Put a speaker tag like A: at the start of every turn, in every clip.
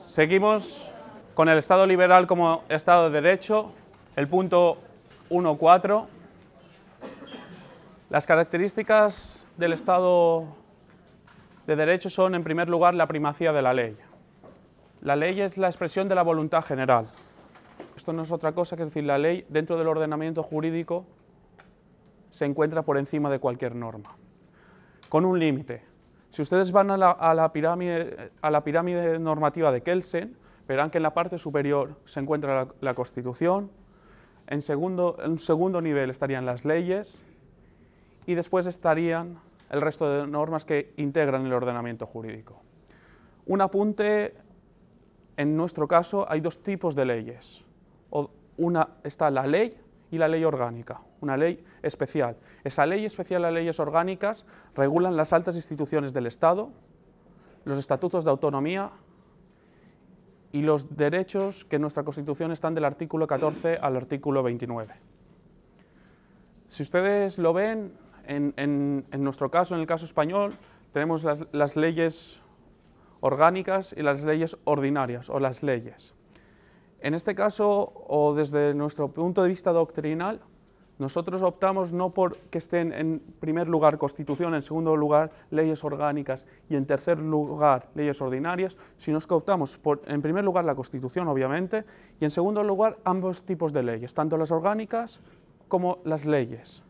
A: Seguimos con el Estado liberal como Estado de Derecho, el punto 1.4. Las características del Estado de Derecho son, en primer lugar, la primacía de la ley. La ley es la expresión de la voluntad general esto no es otra cosa que es decir, la ley dentro del ordenamiento jurídico se encuentra por encima de cualquier norma, con un límite. Si ustedes van a la, a la, pirámide, normativa de Kelsen, verán que en la parte superior se encuentra la, Constitución, en segundo, en segundo nivel estarían las leyes y después estarían el resto de normas que integran el ordenamiento jurídico. Un apunte, en nuestro caso hay dos tipos de leyes está la ley y la ley orgánica, una ley especial. Esa ley especial, las leyes orgánicas, regulan las altas instituciones del Estado, los estatutos de autonomía y los derechos que en nuestra Constitución están del artículo 14 al artículo 29. Si ustedes lo ven, en, nuestro caso, en el caso español, tenemos las leyes orgánicas y las leyes ordinarias o las leyes. En este caso, o desde nuestro punto de vista doctrinal, nosotros optamos no por que estén en primer lugar Constitución, en segundo lugar leyes orgánicas y en tercer lugar leyes ordinarias, sino que optamos por, en primer lugar, la Constitución, obviamente, y en segundo lugar ambos tipos de leyes, tanto las orgánicas como las leyes.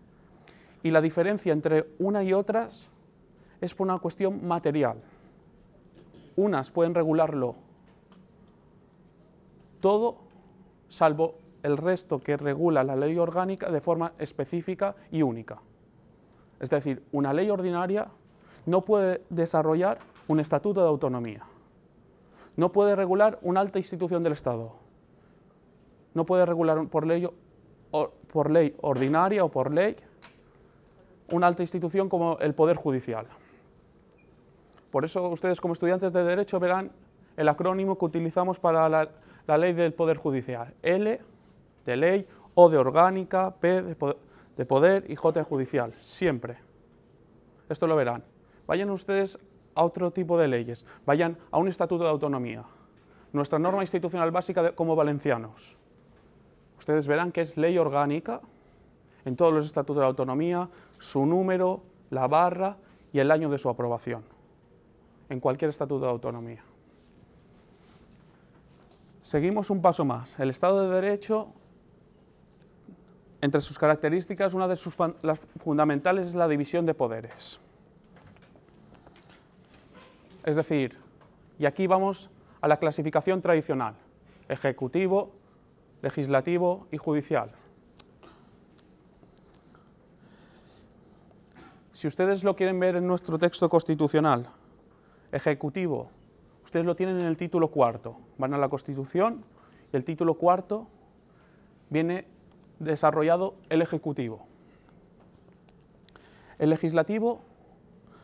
A: Y la diferencia entre una y otras es por una cuestión material. Unas pueden regularlo todo salvo el resto que regula la ley orgánica de forma específica y única. Es decir, una ley ordinaria no puede desarrollar un estatuto de autonomía, no puede regular una alta institución del Estado, no puede regular por ley, por ley ordinaria o por ley una alta institución como el Poder Judicial. Por eso ustedes como estudiantes de Derecho verán el acrónimo que utilizamos para la la ley del Poder Judicial, L de ley, O de orgánica, P de, poder y J de judicial, siempre. Esto lo verán. Vayan ustedes a otro tipo de leyes, vayan a un estatuto de autonomía, nuestra norma institucional básica como valencianos. Ustedes verán que es ley orgánica en todos los estatutos de autonomía, su número, la barra y el año de su aprobación, en cualquier estatuto de autonomía. Seguimos un paso más. El Estado de Derecho, entre sus características, una de sus las fundamentales es la división de poderes. Es decir, y aquí vamos a la clasificación tradicional, ejecutivo, legislativo y judicial. Si ustedes lo quieren ver en nuestro texto constitucional, ejecutivo, ustedes lo tienen en el título cuarto. Van a la Constitución y el título cuarto viene desarrollado el Ejecutivo. El Legislativo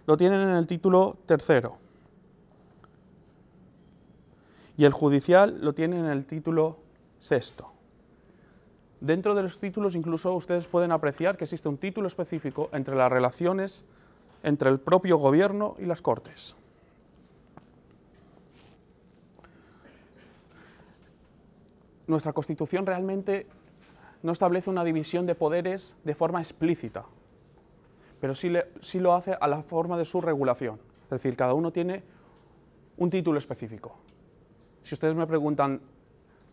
A: lo tienen en el título tercero. Y el Judicial lo tienen en el título sexto. Dentro de los títulos incluso ustedes pueden apreciar que existe un título específico entre las relaciones entre el propio gobierno y las cortes. nuestra Constitución realmente no establece una división de poderes de forma explícita, pero sí, lo hace a la forma de su regulación. Es decir, cada uno tiene un título específico. Si ustedes me preguntan,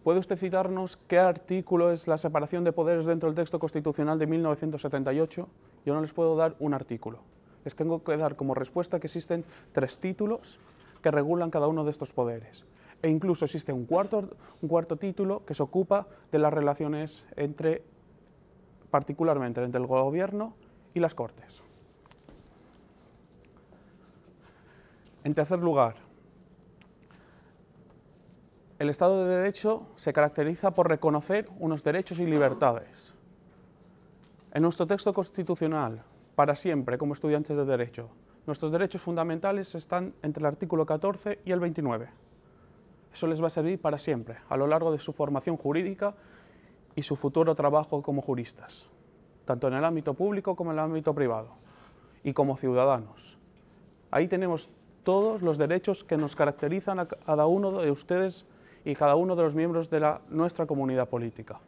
A: ¿puede usted citarnos qué artículo es la separación de poderes dentro del texto constitucional de 1978? Yo no les puedo dar un artículo. Les tengo que dar como respuesta que existen tres títulos que regulan cada uno de estos poderes. E incluso existe un cuarto, un cuarto título que se ocupa de las relaciones entre, particularmente entre el gobierno y las cortes. En tercer lugar, el Estado de Derecho se caracteriza por reconocer unos derechos y libertades. En nuestro texto constitucional, para siempre, como estudiantes de Derecho, nuestros derechos fundamentales están entre el artículo 14 y el 29. Eso les va a servir para siempre, a lo largo de su formación jurídica y su futuro trabajo como juristas, tanto en el ámbito público como en el ámbito privado, y como ciudadanos. Ahí tenemos todos los derechos que nos caracterizan a cada uno de ustedes y cada uno de los miembros de nuestra comunidad política.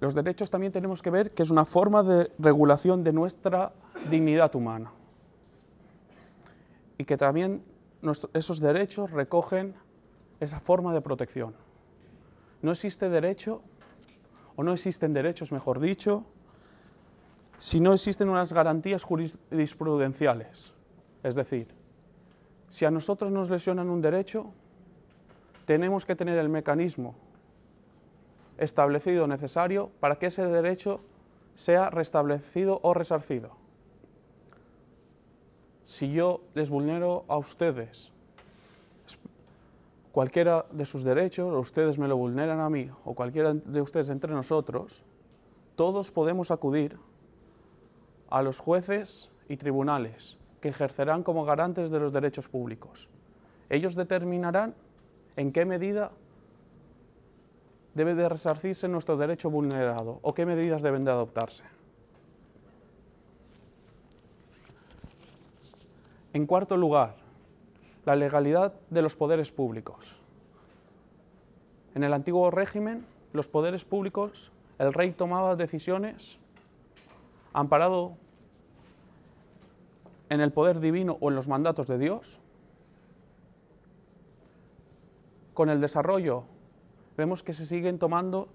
A: Los derechos también tenemos que ver que es una forma de regulación de nuestra dignidad humana y que también esos derechos recogen esa forma de protección. No existe derecho, o no existen derechos, mejor dicho, si no existen unas garantías jurisprudenciales. Es decir, si a nosotros nos lesionan un derecho, tenemos que tener el mecanismo establecido necesario para que ese derecho sea restablecido o resarcido si yo les vulnero a ustedes cualquiera de sus derechos, o ustedes me lo vulneran a mí, o cualquiera de ustedes entre nosotros, todos podemos acudir a los jueces y tribunales que ejercerán como garantes de los derechos públicos. Ellos determinarán en qué medida debe de resarcirse nuestro derecho vulnerado o qué medidas deben de adoptarse. En cuarto lugar, la legalidad de los poderes públicos. En el antiguo régimen, los poderes públicos, el rey tomaba decisiones amparado en el poder divino o en los mandatos de Dios. Con el desarrollo vemos que se siguen tomando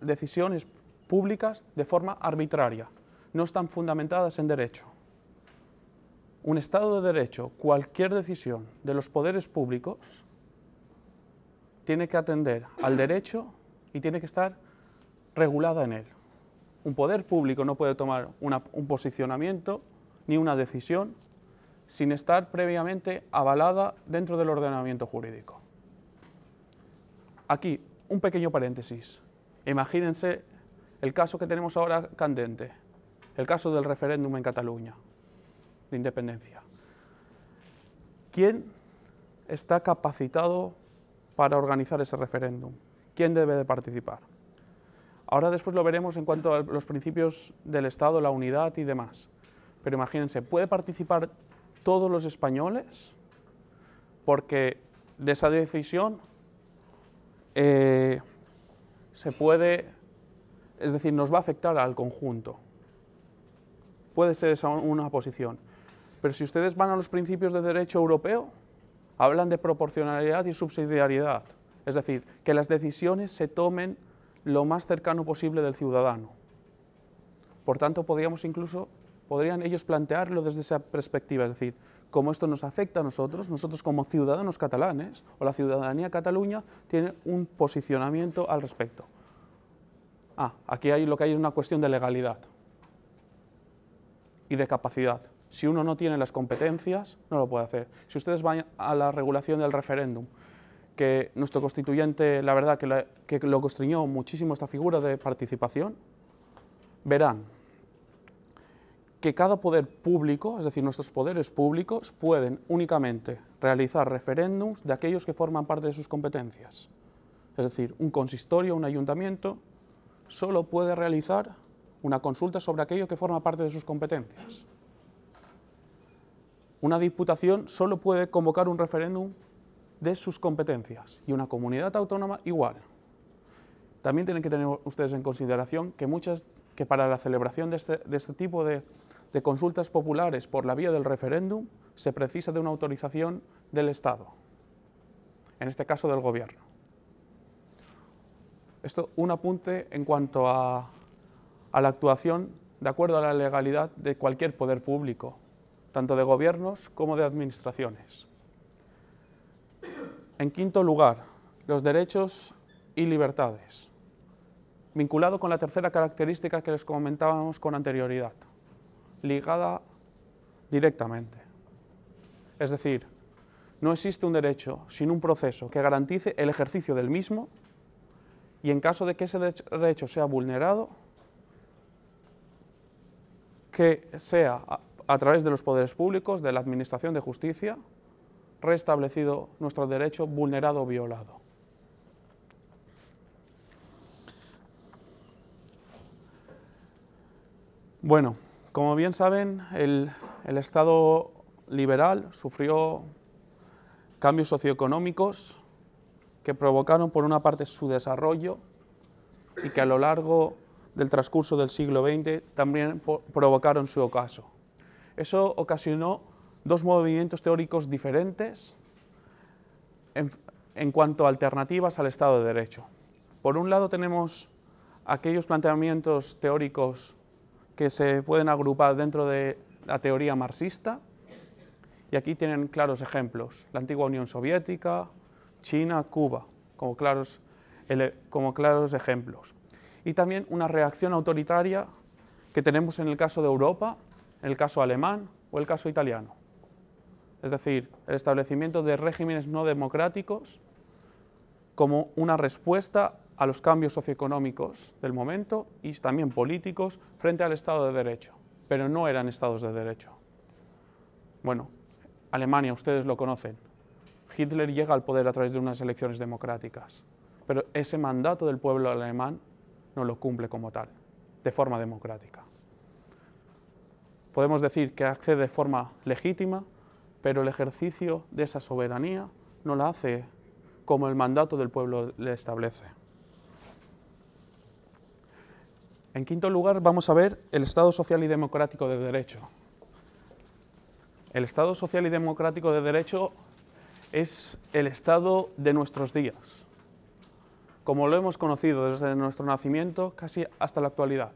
A: decisiones públicas de forma arbitraria, no están fundamentadas en derecho un Estado de Derecho, cualquier decisión de los poderes públicos tiene que atender al derecho y tiene que estar regulada en él. Un poder público no puede tomar un posicionamiento ni una decisión sin estar previamente avalada dentro del ordenamiento jurídico. Aquí, un pequeño paréntesis. Imagínense el caso que tenemos ahora candente, el caso del referéndum en Cataluña de independencia. ¿Quién está capacitado para organizar ese referéndum? ¿Quién debe de participar? Ahora después lo veremos en cuanto a los principios del Estado, la unidad y demás. Pero imagínense, ¿puede participar todos los españoles? Porque de esa decisión eh, se puede, es decir, nos va a afectar al conjunto. Puede ser esa una posición. Pero si ustedes van a los principios de derecho europeo, hablan de proporcionalidad y subsidiariedad. Es decir, que las decisiones se tomen lo más cercano posible del ciudadano. Por tanto, podríamos incluso, podrían ellos plantearlo desde esa perspectiva, es decir, como esto nos afecta a nosotros, nosotros como ciudadanos catalanes o la ciudadanía cataluña tiene un posicionamiento al respecto. Ah, aquí hay lo que hay es una cuestión de legalidad y de capacidad. Si uno no tiene las competencias, no lo puede hacer. Si ustedes van a la regulación del referéndum, que nuestro constituyente, la verdad, que, lo constriñó muchísimo esta figura de participación, verán que cada poder público, es decir, nuestros poderes públicos, pueden únicamente realizar referéndums de aquellos que forman parte de sus competencias. Es decir, un consistorio, un ayuntamiento, solo puede realizar una consulta sobre aquello que forma parte de sus competencias una diputación solo puede convocar un referéndum de sus competencias y una comunidad autónoma igual. También tienen que tener ustedes en consideración que, muchas, que para la celebración de este, este tipo de, consultas populares por la vía del referéndum se precisa de una autorización del Estado, en este caso del Gobierno. Esto un apunte en cuanto a la actuación de acuerdo a la legalidad de cualquier poder público, tanto de gobiernos como de administraciones. En quinto lugar, los derechos y libertades, vinculado con la tercera característica que les comentábamos con anterioridad, ligada directamente. Es decir, no existe un derecho sin un proceso que garantice el ejercicio del mismo y en caso de que ese derecho sea vulnerado, que sea a través de los poderes públicos, de la Administración de Justicia, restablecido nuestro derecho vulnerado o violado. Bueno, como bien saben, el, el Estado liberal sufrió cambios socioeconómicos que provocaron por una parte su desarrollo y que a lo largo del transcurso del siglo XX también provocaron su ocaso. Eso ocasionó dos movimientos teóricos diferentes en, cuanto a alternativas al Estado de Derecho. Por un lado tenemos aquellos planteamientos teóricos que se pueden agrupar dentro de la teoría marxista, y aquí tienen claros ejemplos, la antigua Unión Soviética, China, Cuba, como claros, como claros ejemplos. Y también una reacción autoritaria que tenemos en el caso de Europa, el caso alemán o el caso italiano. Es decir, el establecimiento de regímenes no democráticos como una respuesta a los cambios socioeconómicos del momento y también políticos frente al Estado de Derecho, pero no eran Estados de Derecho. Bueno, Alemania, ustedes lo conocen. Hitler llega al poder a través de unas elecciones democráticas, pero ese mandato del pueblo alemán no lo cumple como tal, de forma democrática podemos decir que accede de forma legítima, pero el ejercicio de esa soberanía no la hace como el mandato del pueblo le establece. En quinto lugar, vamos a ver el Estado social y democrático de derecho. El Estado social y democrático de derecho es el Estado de nuestros días, como lo hemos conocido desde nuestro nacimiento casi hasta la actualidad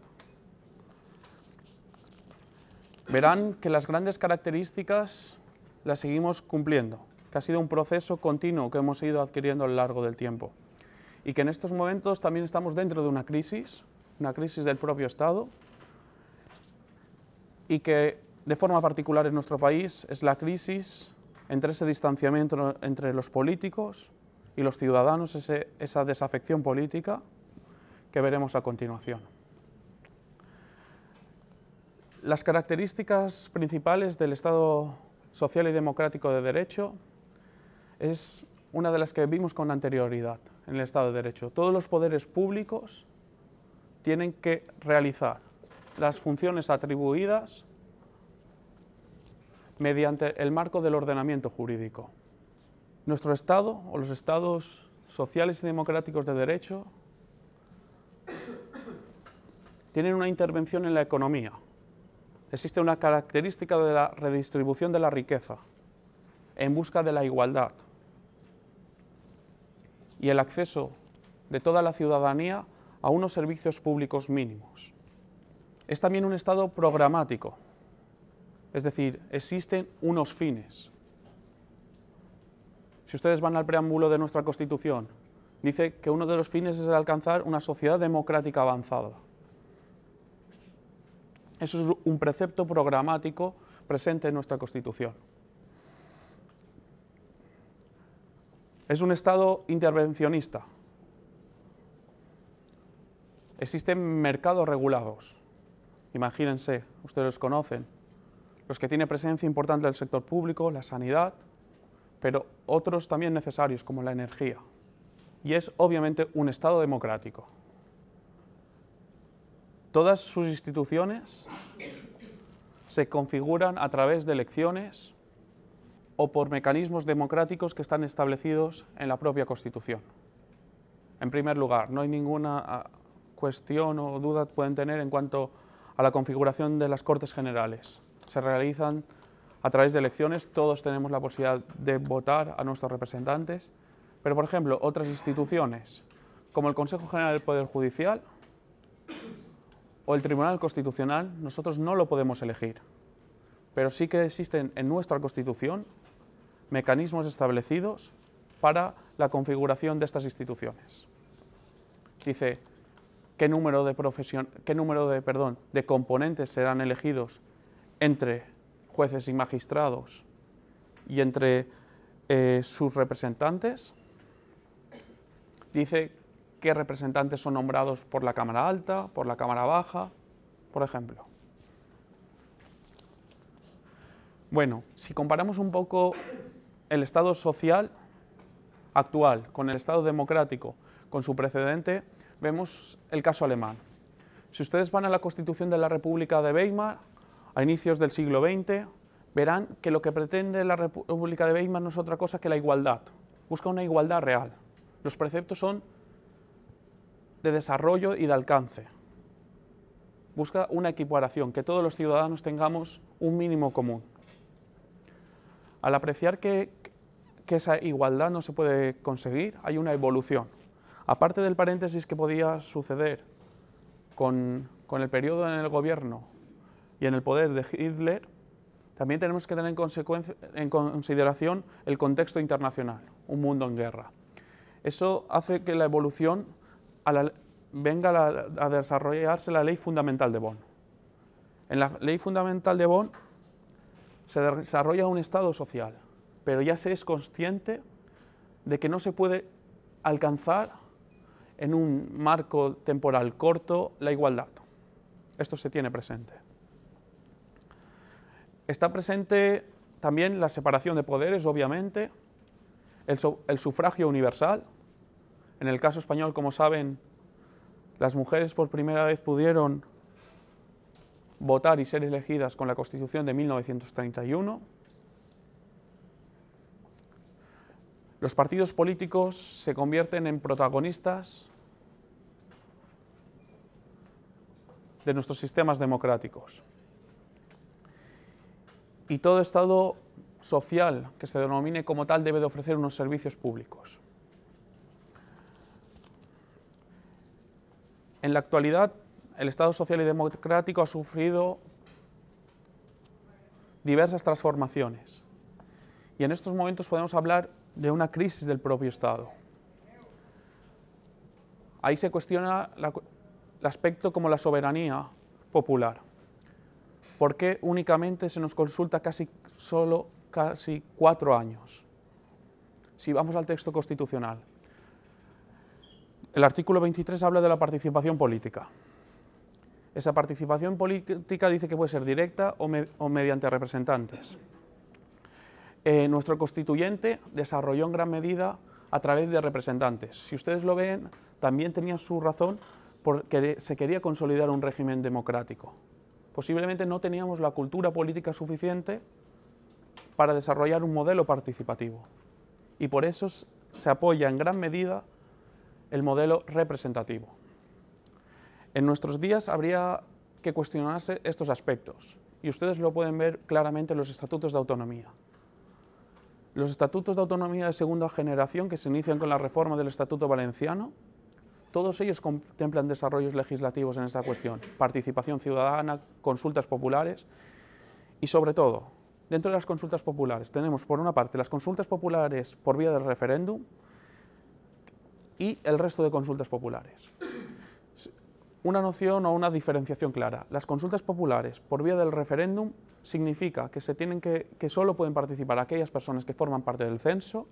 A: verán que las grandes características las seguimos cumpliendo, que ha sido un proceso continuo que hemos ido adquiriendo a lo largo del tiempo y que en estos momentos también estamos dentro de una crisis, una crisis del propio Estado y que de forma particular en nuestro país es la crisis entre ese distanciamiento entre los políticos y los ciudadanos, esa desafección política que veremos a continuación. Las características principales del Estado social y democrático de derecho es una de las que vimos con anterioridad en el Estado de Derecho. Todos los poderes públicos tienen que realizar las funciones atribuidas mediante el marco del ordenamiento jurídico. Nuestro Estado o los Estados sociales y democráticos de derecho tienen una intervención en la economía, existe una característica de la redistribución de la riqueza en busca de la igualdad y el acceso de toda la ciudadanía a unos servicios públicos mínimos. Es también un Estado programático, es decir, existen unos fines. Si ustedes van al preámbulo de nuestra Constitución, dice que uno de los fines es alcanzar una sociedad democrática avanzada. Eso es un precepto programático presente en nuestra Constitución. Es un Estado intervencionista. Existen mercados regulados. Imagínense, ustedes los conocen. Los que tienen presencia importante del sector público, la sanidad, pero otros también necesarios como la energía. Y es obviamente un Estado democrático. Todas sus instituciones se configuran a través de elecciones o por mecanismos democráticos que están establecidos en la propia Constitución. En primer lugar, no hay ninguna ah, cuestión o duda que pueden tener en cuanto a la configuración de las Cortes Generales. Se realizan a través de elecciones, todos tenemos la posibilidad de votar a nuestros representantes, pero por ejemplo, otras instituciones, como el Consejo General del Poder Judicial, o el Tribunal Constitucional, nosotros no lo podemos elegir, pero sí que existen en nuestra Constitución mecanismos establecidos para la configuración de estas instituciones. Dice qué número de, profesión, qué número de, perdón, de componentes serán elegidos entre jueces y magistrados y entre eh, sus representantes. Dice qué representantes son nombrados por la Cámara Alta, por la Cámara Baja, por ejemplo. Bueno, si comparamos un poco el estado social actual con el estado democrático, con su precedente, vemos el caso alemán. Si ustedes van a la Constitución de la República de Weimar, a inicios del siglo XX, verán que lo que pretende la República de Weimar no es otra cosa que la igualdad. Busca una igualdad real. Los preceptos son de desarrollo y de alcance. Busca una equiparación, que todos los ciudadanos tengamos un mínimo común. Al apreciar que, esa igualdad no se puede conseguir, hay una evolución. Aparte del paréntesis que podía suceder con, el periodo en el gobierno y en el poder de Hitler, también tenemos que tener en, en, consideración el contexto internacional, un mundo en guerra. Eso hace que la evolución venga a desarrollarse la ley fundamental de Bonn. En la ley fundamental de Bonn se desarrolla un Estado social, pero ya se es consciente de que no se puede alcanzar en un marco temporal corto la igualdad. Esto se tiene presente. Está presente también la separación de poderes, obviamente, el sufragio universal, en el caso español, como saben, las mujeres por primera vez pudieron votar y ser elegidas con la Constitución de 1931. Los partidos políticos se convierten en protagonistas de nuestros sistemas democráticos. Y todo Estado social que se denomine como tal debe de ofrecer unos servicios públicos. En la actualidad, el Estado social y democrático ha sufrido diversas transformaciones y en estos momentos podemos hablar de una crisis del propio Estado. Ahí se cuestiona el aspecto como la soberanía popular. ¿Por qué únicamente se nos consulta casi solo casi cuatro años? Si vamos al texto constitucional, el artículo 23 habla de la participación política. Esa participación política dice que puede ser directa o, mediante representantes. Eh, nuestro constituyente desarrolló en gran medida a través de representantes. Si ustedes lo ven, también tenía su razón porque se quería consolidar un régimen democrático. Posiblemente no teníamos la cultura política suficiente para desarrollar un modelo participativo. Y por eso se apoya en gran medida el modelo representativo. En nuestros días habría que cuestionarse estos aspectos, y ustedes lo pueden ver claramente en los estatutos de autonomía. Los estatutos de autonomía de segunda generación que se inician con la reforma del Estatuto Valenciano, todos ellos contemplan desarrollos legislativos en esta cuestión, participación ciudadana, consultas populares y sobre todo, dentro de las consultas populares tenemos por una parte las consultas populares por vía del referéndum, y el resto de consultas populares. Una noción o una diferenciación clara. Las consultas populares por vía del referéndum significa que, se tienen que, que solo pueden participar aquellas personas que forman parte del censo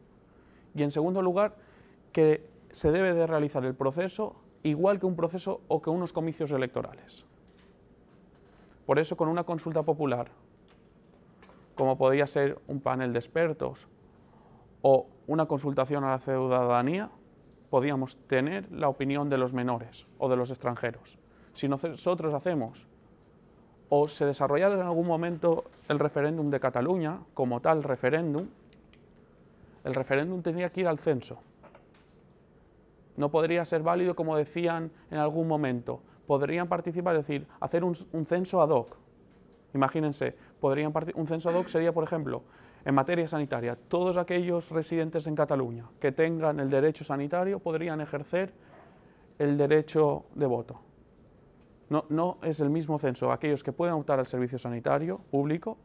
A: y en segundo lugar que se debe de realizar el proceso igual que un proceso o que unos comicios electorales. Por eso con una consulta popular, como podría ser un panel de expertos o una consultación a la ciudadanía, podíamos tener la opinión de los menores o de los extranjeros. Si nosotros hacemos o se desarrollara en algún momento el referéndum de Cataluña como tal referéndum, el referéndum tendría que ir al censo. No podría ser válido como decían en algún momento. Podrían participar, es decir, hacer un, censo ad hoc. Imagínense, podrían un censo ad hoc sería, por ejemplo, en materia sanitaria, todos aquellos residentes en Cataluña que tengan el derecho sanitario podrían ejercer el derecho de voto. No, es el mismo censo aquellos que pueden optar al servicio sanitario público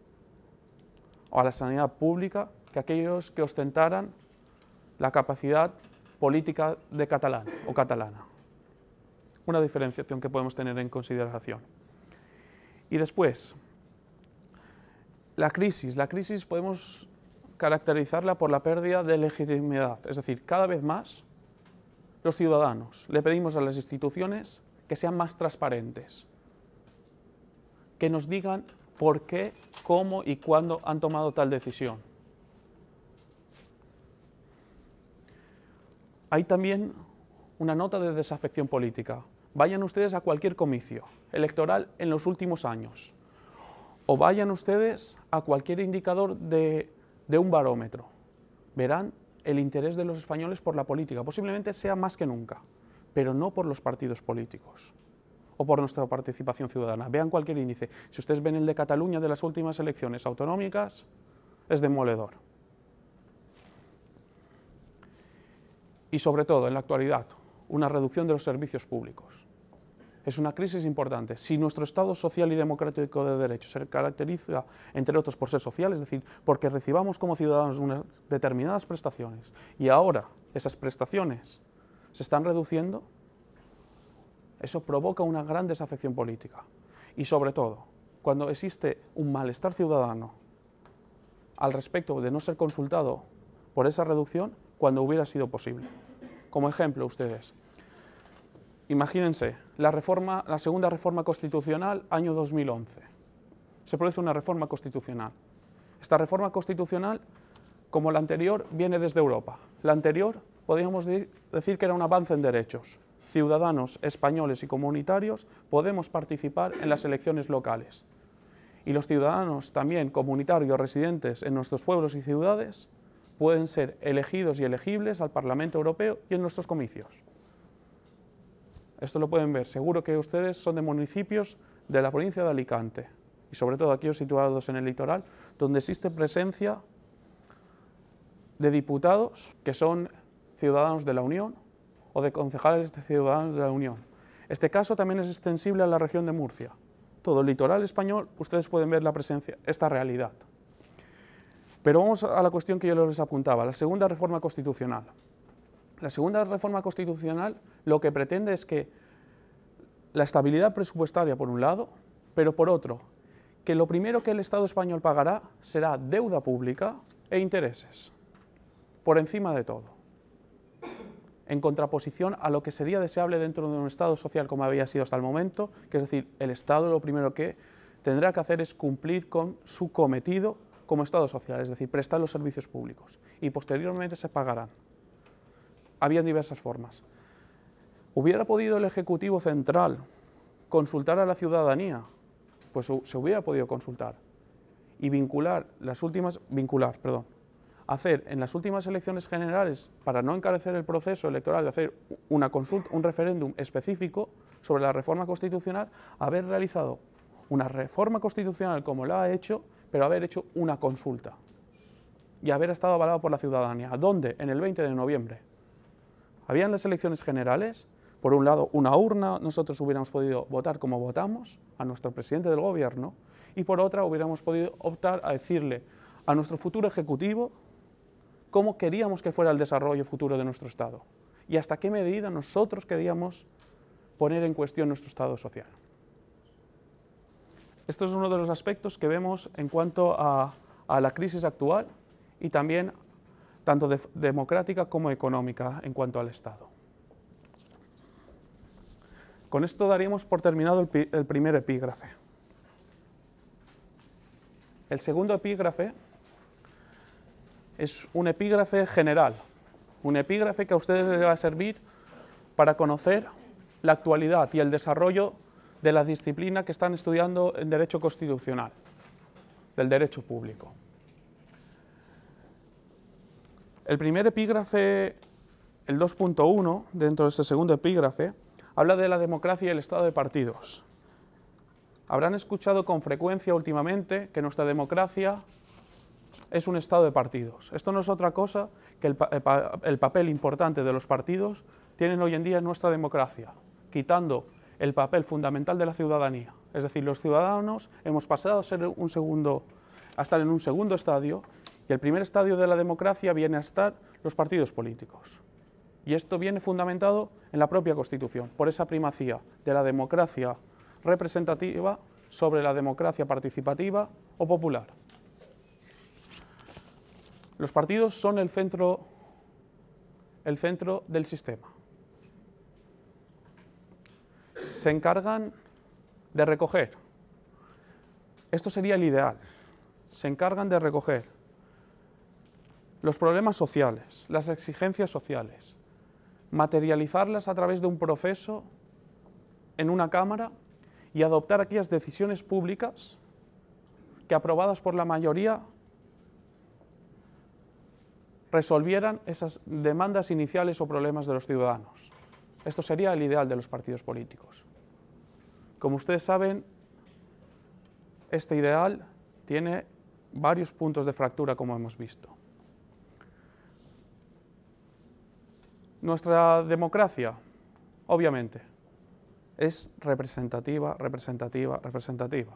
A: o a la sanidad pública que aquellos que ostentaran la capacidad política de catalán o catalana. Una diferenciación que podemos tener en consideración. Y después, la crisis, la crisis podemos caracterizarla por la pérdida de legitimidad, es decir, cada vez más los ciudadanos le pedimos a las instituciones que sean más transparentes, que nos digan por qué, cómo y cuándo han tomado tal decisión. Hay también una nota de desafección política. Vayan ustedes a cualquier comicio electoral en los últimos años o vayan ustedes a cualquier indicador de, un barómetro, verán el interés de los españoles por la política, posiblemente sea más que nunca, pero no por los partidos políticos o por nuestra participación ciudadana. Vean cualquier índice. Si ustedes ven el de Cataluña de las últimas elecciones autonómicas, es demoledor. Y sobre todo, en la actualidad, una reducción de los servicios públicos es una crisis importante. Si nuestro Estado social y democrático de derecho se caracteriza, entre otros, por ser social, es decir, porque recibamos como ciudadanos determinadas prestaciones, y ahora esas prestaciones se están reduciendo, eso provoca una gran desafección política. Y sobre todo, cuando existe un malestar ciudadano al respecto de no ser consultado por esa reducción, cuando hubiera sido posible. Como ejemplo, ustedes, imagínense la, segunda reforma constitucional, año 2011. Se produce una reforma constitucional. Esta reforma constitucional, como la anterior, viene desde Europa. La anterior, podríamos decir que era un avance en derechos. Ciudadanos españoles y comunitarios podemos participar en las elecciones locales. Y los ciudadanos también comunitarios residentes en nuestros pueblos y ciudades pueden ser elegidos y elegibles al Parlamento Europeo y en nuestros comicios. Esto lo pueden ver. Seguro que ustedes son de municipios de la provincia de Alicante y sobre todo aquellos situados en el litoral, donde existe presencia de diputados que son ciudadanos de la Unión o de concejales de ciudadanos de la Unión. Este caso también es extensible a la región de Murcia. Todo el litoral español, ustedes pueden ver la presencia, esta realidad. Pero vamos a la cuestión que yo les apuntaba, la segunda reforma constitucional. La segunda reforma constitucional lo que pretende es que la estabilidad presupuestaria por un lado, pero por otro, que lo primero que el Estado español pagará será deuda pública e intereses, por encima de todo, en contraposición a lo que sería deseable dentro de un Estado social como había sido hasta el momento, que es decir, el Estado lo primero que tendrá que hacer es cumplir con su cometido como Estado social, es decir, prestar los servicios públicos, y posteriormente se pagarán había diversas formas. ¿Hubiera podido el Ejecutivo Central consultar a la ciudadanía? Pues se hubiera podido consultar y vincular las últimas, vincular, perdón, hacer en las últimas elecciones generales, para no encarecer el proceso electoral de hacer una consulta, un referéndum específico sobre la reforma constitucional, haber realizado una reforma constitucional como la ha hecho, pero haber hecho una consulta y haber estado avalado por la ciudadanía. ¿Dónde? En el 20 de noviembre. Habían las elecciones generales, por un lado una urna, nosotros hubiéramos podido votar como votamos a nuestro presidente del gobierno, y por otra hubiéramos podido optar a decirle a nuestro futuro ejecutivo cómo queríamos que fuera el desarrollo futuro de nuestro Estado y hasta qué medida nosotros queríamos poner en cuestión nuestro Estado social. Este es uno de los aspectos que vemos en cuanto a, a la crisis actual y también tanto democrática como económica en cuanto al Estado. Con esto daríamos por terminado el, el primer epígrafe. El segundo epígrafe es un epígrafe general, un epígrafe que a ustedes les va a servir para conocer la actualidad y el desarrollo de la disciplina que están estudiando en Derecho Constitucional, del Derecho Público. El primer epígrafe, el 2.1, dentro de este segundo epígrafe, habla de la democracia y el estado de partidos. Habrán escuchado con frecuencia últimamente que nuestra democracia es un estado de partidos. Esto no es otra cosa que el, papel importante de los partidos tienen hoy en día en nuestra democracia, quitando el papel fundamental de la ciudadanía. Es decir, los ciudadanos hemos pasado a estar en un segundo estadio y el primer estadio de la democracia viene a estar los partidos políticos. Y esto viene fundamentado en la propia Constitución, por esa primacía de la democracia representativa sobre la democracia participativa o popular. Los partidos son el centro, el centro del sistema. Se encargan de recoger, esto sería el ideal, se encargan de recoger los problemas sociales, las exigencias sociales, materializarlas a través de un proceso en una Cámara y adoptar aquellas decisiones públicas que aprobadas por la mayoría resolvieran esas demandas iniciales o problemas de los ciudadanos. Esto sería el ideal de los partidos políticos. Como ustedes saben, este ideal tiene varios puntos de fractura, como hemos visto. Nuestra democracia, obviamente, es representativa, representativa, representativa.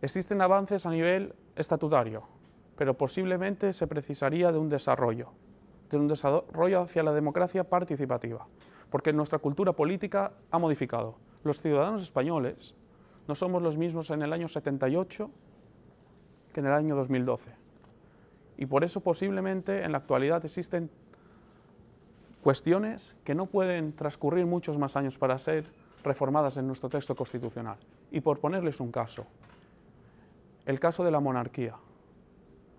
A: Existen avances a nivel estatutario, pero posiblemente se precisaría de un desarrollo, de un desarrollo hacia la democracia participativa, porque nuestra cultura política ha modificado. Los ciudadanos españoles no somos los mismos en el año 78 que en el año 2012. Y por eso posiblemente en la actualidad existen cuestiones que no pueden transcurrir muchos más años para ser reformadas en nuestro texto constitucional. Y por ponerles un caso, el caso de la monarquía.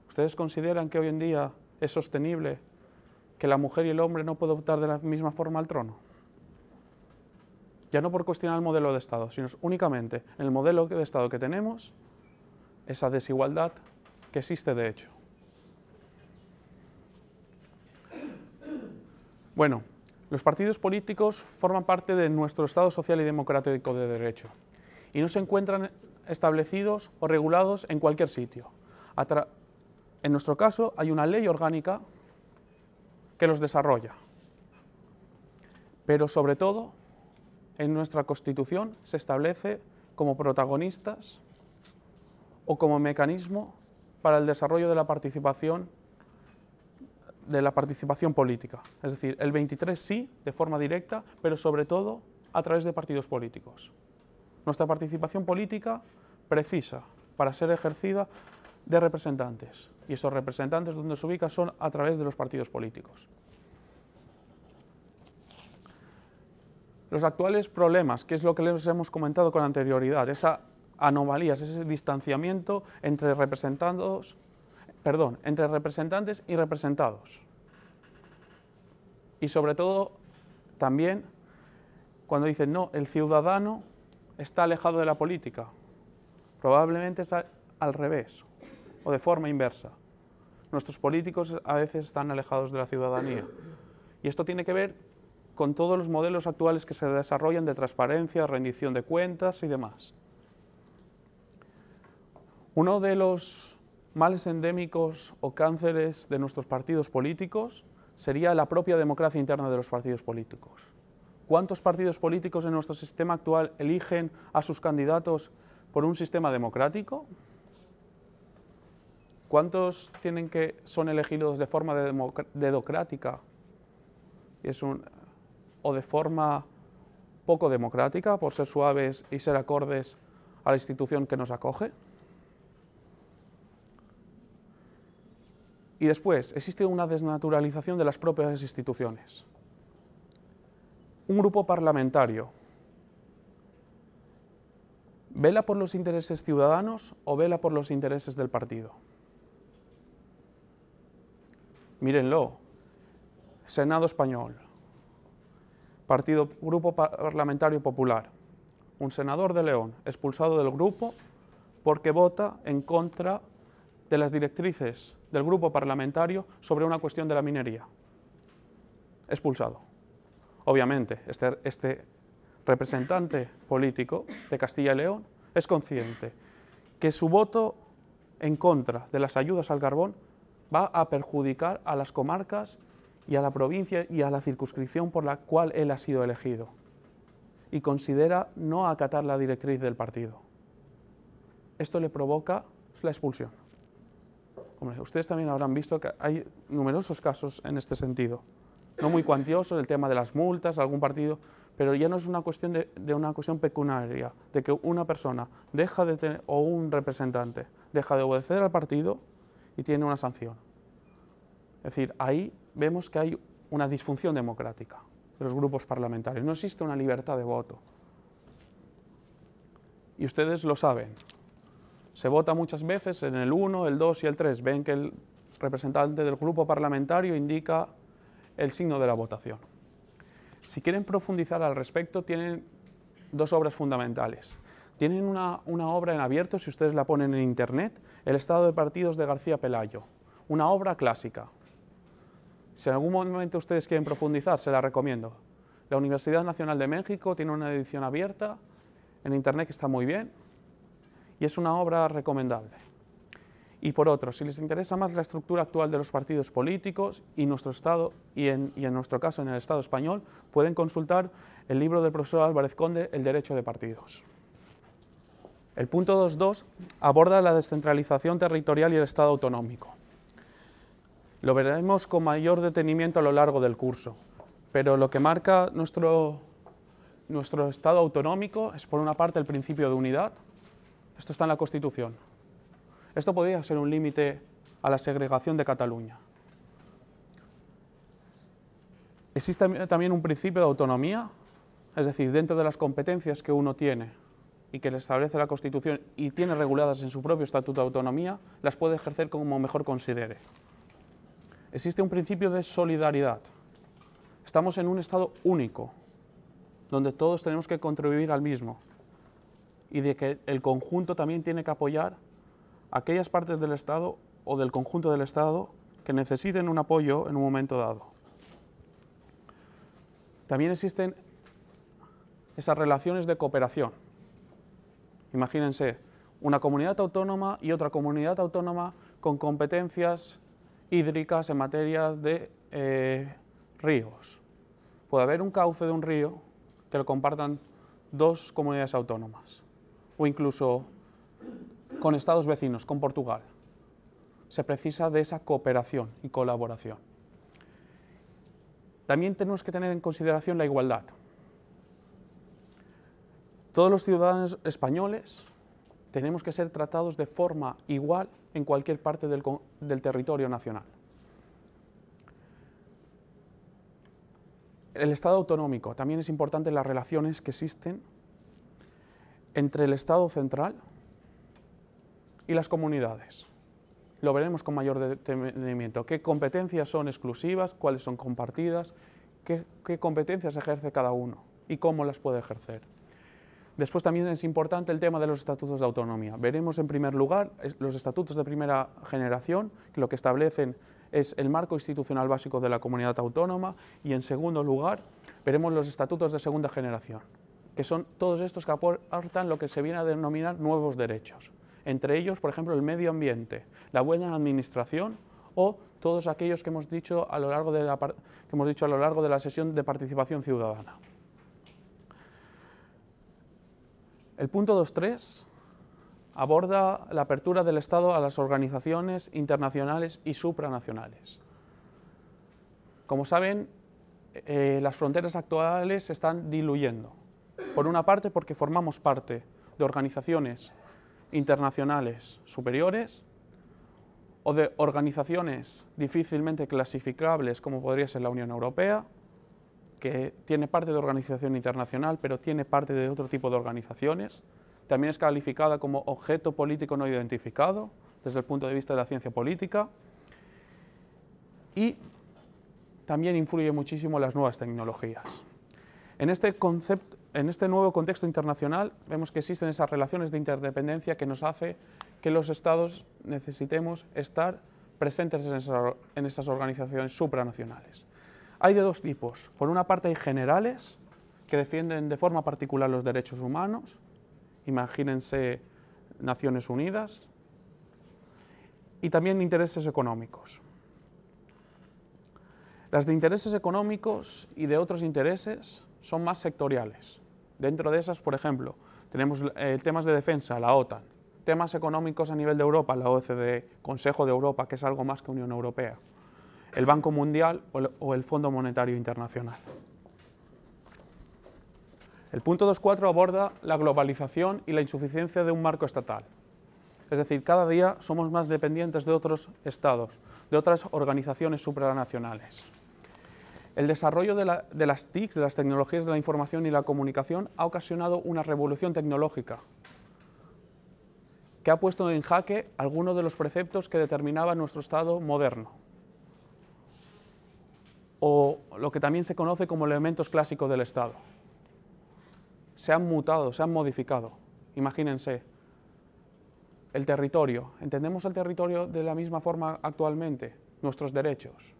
A: ¿Ustedes consideran que hoy en día es sostenible que la mujer y el hombre no puedan optar de la misma forma al trono? Ya no por cuestionar el modelo de Estado, sino únicamente el modelo de Estado que tenemos, esa desigualdad que existe de hecho. Bueno, los partidos políticos forman parte de nuestro Estado social y democrático de derecho y no se encuentran establecidos o regulados en cualquier sitio. en nuestro caso hay una ley orgánica que los desarrolla, pero sobre todo en nuestra Constitución se establece como protagonistas o como mecanismo para el desarrollo de la participación de la participación política. Es decir, el 23 sí, de forma directa, pero sobre todo a través de partidos políticos. Nuestra participación política precisa para ser ejercida de representantes. Y esos representantes donde se ubica son a través de los partidos políticos. Los actuales problemas, que es lo que les hemos comentado con anterioridad, esa anomalías, ese distanciamiento entre representados perdón, entre representantes y representados. Y sobre todo, también, cuando dicen, no, el ciudadano está alejado de la política. Probablemente es al revés, o de forma inversa. Nuestros políticos a veces están alejados de la ciudadanía. Y esto tiene que ver con todos los modelos actuales que se desarrollan de transparencia, rendición de cuentas y demás. Uno de los males endémicos o cánceres de nuestros partidos políticos sería la propia democracia interna de los partidos políticos. ¿Cuántos partidos políticos en nuestro sistema actual eligen a sus candidatos por un sistema democrático? ¿Cuántos tienen que son elegidos de forma democrática o de forma poco democrática por ser suaves y ser acordes a la institución que nos acoge? Y después, existe una desnaturalización de las propias instituciones. Un grupo parlamentario ¿Vela por los intereses ciudadanos o vela por los intereses del partido? Mírenlo. Senado español. Partido Grupo Parlamentario Popular. Un senador de León expulsado del grupo porque vota en contra de las directrices del grupo parlamentario sobre una cuestión de la minería. Expulsado. Obviamente, este, este, representante político de Castilla y León es consciente que su voto en contra de las ayudas al carbón va a perjudicar a las comarcas y a la provincia y a la circunscripción por la cual él ha sido elegido y considera no acatar la directriz del partido. Esto le provoca la expulsión ustedes también habrán visto que hay numerosos casos en este sentido. No muy cuantiosos, el tema de las multas, algún partido, pero ya no es una cuestión de, una cuestión pecuniaria, de que una persona deja de tener, o un representante deja de obedecer al partido y tiene una sanción. Es decir, ahí vemos que hay una disfunción democrática de los grupos parlamentarios. No existe una libertad de voto. Y ustedes lo saben, se vota muchas veces en el 1, el 2 y el 3. Ven que el representante del grupo parlamentario indica el signo de la votación. Si quieren profundizar al respecto, tienen dos obras fundamentales. Tienen una, obra en abierto, si ustedes la ponen en internet, El estado de partidos de García Pelayo, una obra clásica. Si en algún momento ustedes quieren profundizar, se la recomiendo. La Universidad Nacional de México tiene una edición abierta en internet que está muy bien y es una obra recomendable. Y por otro, si les interesa más la estructura actual de los partidos políticos y nuestro Estado, y en, y en nuestro caso en el Estado español, pueden consultar el libro del profesor Álvarez Conde, El Derecho de Partidos. El punto 2.2 aborda la descentralización territorial y el Estado autonómico. Lo veremos con mayor detenimiento a lo largo del curso, pero lo que marca nuestro, nuestro Estado autonómico es por una parte el principio de unidad, esto está en la Constitución. Esto podría ser un límite a la segregación de Cataluña. Existe también un principio de autonomía, es decir, dentro de las competencias que uno tiene y que le establece la Constitución y tiene reguladas en su propio Estatuto de Autonomía, las puede ejercer como mejor considere. Existe un principio de solidaridad. Estamos en un Estado único, donde todos tenemos que contribuir al mismo y de que el conjunto también tiene que apoyar aquellas partes del Estado o del conjunto del Estado que necesiten un apoyo en un momento dado. También existen esas relaciones de cooperación. Imagínense, una comunidad autónoma y otra comunidad autónoma con competencias hídricas en materia de eh, ríos. Puede haber un cauce de un río que lo compartan dos comunidades autónomas o incluso con estados vecinos, con Portugal. Se precisa de esa cooperación y colaboración. También tenemos que tener en consideración la igualdad. Todos los ciudadanos españoles tenemos que ser tratados de forma igual en cualquier parte del, territorio nacional. El Estado autonómico, también es importante las relaciones que existen entre el Estado central y las comunidades. Lo veremos con mayor detenimiento. ¿Qué competencias son exclusivas? ¿Cuáles son compartidas? Qué, competencias ejerce cada uno y cómo las puede ejercer? Después también es importante el tema de los estatutos de autonomía. Veremos en primer lugar los estatutos de primera generación, que lo que establecen es el marco institucional básico de la comunidad autónoma y en segundo lugar veremos los estatutos de segunda generación, que son todos estos que aportan lo que se viene a denominar nuevos derechos. Entre ellos, por ejemplo, el medio ambiente, la buena administración o todos aquellos que hemos dicho a lo largo de la, que hemos dicho a lo largo de la sesión de participación ciudadana. El punto 2.3 aborda la apertura del Estado a las organizaciones internacionales y supranacionales. Como saben, eh, las fronteras actuales se están diluyendo por una parte porque formamos parte de organizaciones internacionales superiores o de organizaciones difícilmente clasificables como podría ser la Unión Europea, que tiene parte de organización internacional, pero tiene parte de otro tipo de organizaciones. También es calificada como objeto político no identificado desde el punto de vista de la ciencia política. Y también influye muchísimo las nuevas tecnologías. En este concepto, en este nuevo contexto internacional vemos que existen esas relaciones de interdependencia que nos hace que los estados necesitemos estar presentes en, esas, en organizaciones supranacionales. Hay de dos tipos. Por una parte hay generales que defienden de forma particular los derechos humanos. Imagínense Naciones Unidas, y también intereses económicos. Las de intereses económicos y de otros intereses son más sectoriales. Dentro de esas, por ejemplo, tenemos eh, temas de defensa, la OTAN, temas económicos a nivel de Europa, la OCDE, Consejo de Europa, que es algo más que Unión Europea, el Banco Mundial o el Fondo Monetario Internacional. El punto 2.4 aborda la globalización y la insuficiencia de un marco estatal. Es decir, cada día somos más dependientes de otros estados, de otras organizaciones supranacionales. El desarrollo de, las TICs, de las tecnologías de la información y la comunicación, ha ocasionado una revolución tecnológica que ha puesto en jaque algunos de los preceptos que determinaba nuestro Estado moderno, o lo que también se conoce como elementos clásicos del Estado. Se han mutado, se han modificado. Imagínense, el territorio. ¿Entendemos el territorio de la misma forma actualmente? Nuestros derechos,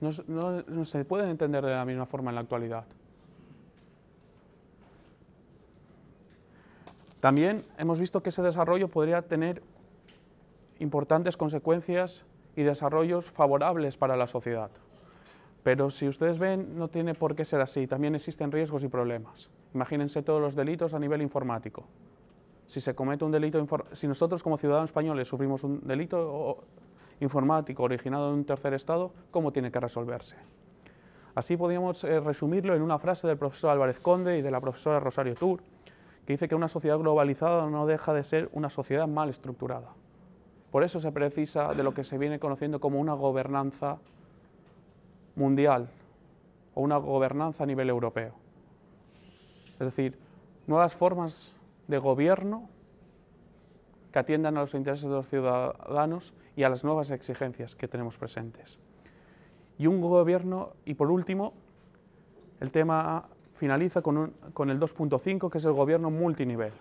A: no, se pueden entender de la misma forma en la actualidad. También hemos visto que ese desarrollo podría tener importantes consecuencias y desarrollos favorables para la sociedad. Pero si ustedes ven, no tiene por qué ser así. También existen riesgos y problemas. Imagínense todos los delitos a nivel informático. Si se comete un delito, si nosotros como ciudadanos españoles sufrimos un delito, informático originado en un tercer estado, cómo tiene que resolverse. Así podríamos eh, resumirlo en una frase del profesor Álvarez Conde y de la profesora Rosario Tour, que dice que una sociedad globalizada no deja de ser una sociedad mal estructurada. Por eso se precisa de lo que se viene conociendo como una gobernanza mundial o una gobernanza a nivel europeo. Es decir, nuevas formas de gobierno que atiendan a los intereses de los ciudadanos y a las nuevas exigencias que tenemos presentes. Y un gobierno, y por último, el tema finaliza con, el 2.5, que es el gobierno multinivel.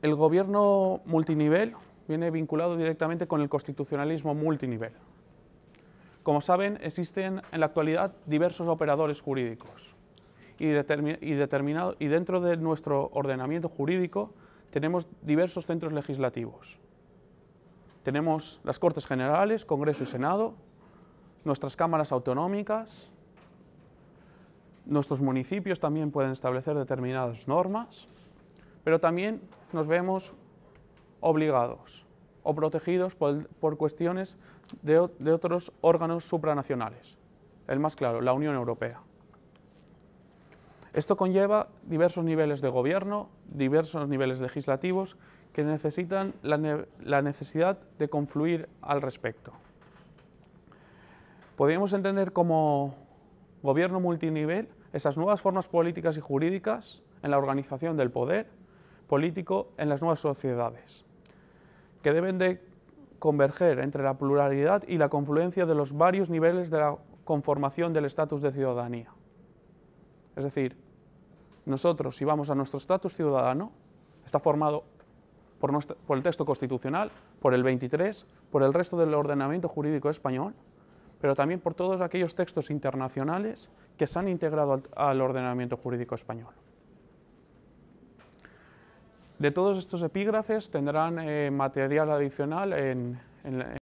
A: El gobierno multinivel viene vinculado directamente con el constitucionalismo multinivel. Como saben, existen en la actualidad diversos operadores jurídicos y, determinado, y dentro de nuestro ordenamiento jurídico tenemos diversos centros legislativos. Tenemos las Cortes Generales, Congreso y Senado, nuestras cámaras autonómicas, nuestros municipios también pueden establecer determinadas normas, pero también nos vemos obligados o protegidos por, cuestiones de otros órganos supranacionales. El más claro, la Unión Europea. Esto conlleva diversos niveles de gobierno, diversos niveles legislativos que necesitan la, necesidad de confluir al respecto. Podríamos entender como gobierno multinivel esas nuevas formas políticas y jurídicas en la organización del poder político en las nuevas sociedades, que deben de converger entre la pluralidad y la confluencia de los varios niveles de la conformación del estatus de ciudadanía. Es decir, nosotros, si vamos a nuestro estatus ciudadano, está formado por, el texto constitucional, por el 23, por el resto del ordenamiento jurídico español, pero también por todos aquellos textos internacionales que se han integrado al, ordenamiento jurídico español. De todos estos epígrafes tendrán eh, material adicional en, en,